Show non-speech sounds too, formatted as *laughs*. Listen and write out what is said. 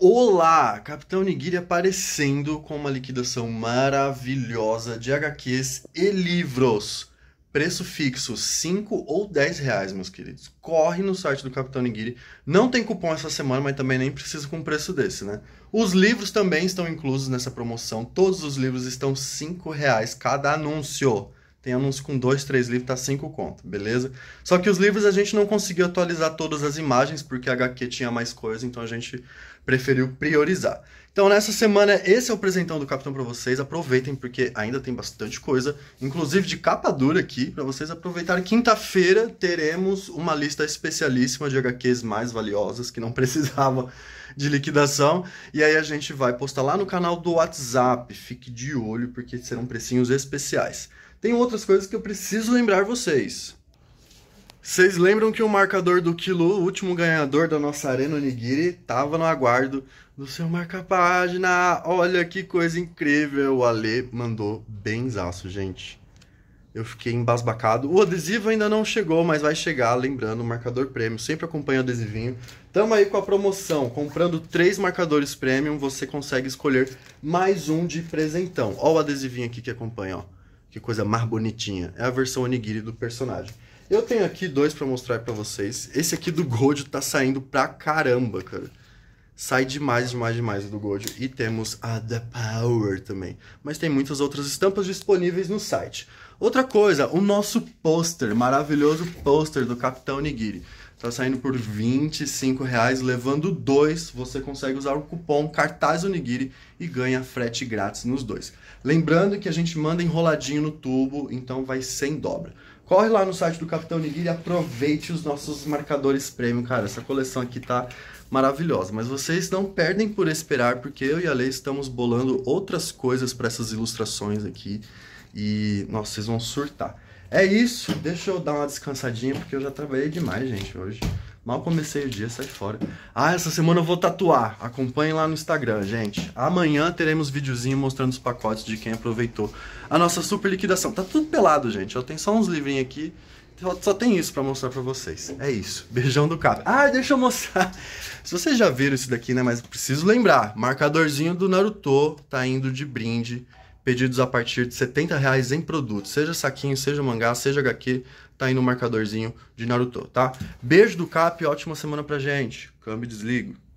Olá! Capitão Nigiri aparecendo com uma liquidação maravilhosa de HQs e livros. Preço fixo, 5 ou 10 reais, meus queridos. Corre no site do Capitão Nigiri. Não tem cupom essa semana, mas também nem precisa com um preço desse, né? Os livros também estão inclusos nessa promoção. Todos os livros estão 5 reais cada anúncio. Tem anúncio com dois, três livros, tá cinco conto, beleza? Só que os livros a gente não conseguiu atualizar todas as imagens, porque a HQ tinha mais coisa, então a gente preferiu priorizar. Então, nessa semana, esse é o presentão do Capitão para vocês. Aproveitem, porque ainda tem bastante coisa, inclusive de capa dura aqui, para vocês aproveitarem. Quinta-feira teremos uma lista especialíssima de HQs mais valiosas, que não *laughs* precisava de liquidação. E aí a gente vai postar lá no canal do WhatsApp. Fique de olho, porque serão precinhos especiais. Tem outras coisas que eu preciso lembrar vocês. Vocês lembram que o marcador do Kilo, o último ganhador da nossa Arena Onigiri, tava no aguardo do seu marca-página. Olha que coisa incrível. O Ale mandou benzaço, gente. Eu fiquei embasbacado. O adesivo ainda não chegou, mas vai chegar, lembrando, o marcador prêmio. Sempre acompanha o adesivinho. Tamo aí com a promoção. Comprando três marcadores premium, você consegue escolher mais um de presentão. Olha o adesivinho aqui que acompanha, ó. Que coisa mais bonitinha. É a versão onigiri do personagem. Eu tenho aqui dois para mostrar para vocês. Esse aqui do Gold tá saindo pra caramba, cara. Sai demais, demais, demais do Gold. E temos a The Power também. Mas tem muitas outras estampas disponíveis no site. Outra coisa, o nosso pôster, maravilhoso pôster do Capitão Onigiri tá saindo por 25 reais. Levando dois, você consegue usar o cupom Cartaz Onigiri e ganha frete grátis nos dois. Lembrando que a gente manda enroladinho no tubo, então vai sem dobra. Corre lá no site do Capitão Onigiri, aproveite os nossos marcadores premium, cara. Essa coleção aqui tá maravilhosa. Mas vocês não perdem por esperar, porque eu e a Lei estamos bolando outras coisas para essas ilustrações aqui. E, nossa, vocês vão surtar. É isso, deixa eu dar uma descansadinha, porque eu já trabalhei demais, gente, hoje. Mal comecei o dia, sai fora. Ah, essa semana eu vou tatuar. Acompanhe lá no Instagram, gente. Amanhã teremos videozinho mostrando os pacotes de quem aproveitou a nossa super liquidação. Tá tudo pelado, gente. Eu tenho só uns livrinhos aqui. Só tem isso para mostrar para vocês. É isso. Beijão do cara. Ah, deixa eu mostrar. *laughs* Se vocês já viram isso daqui, né? Mas preciso lembrar. Marcadorzinho do Naruto tá indo de brinde pedidos a partir de 70 reais em produto, seja saquinho, seja mangá, seja HQ, tá aí no marcadorzinho de Naruto, tá? Beijo do Cap, ótima semana pra gente. Câmbio desligo.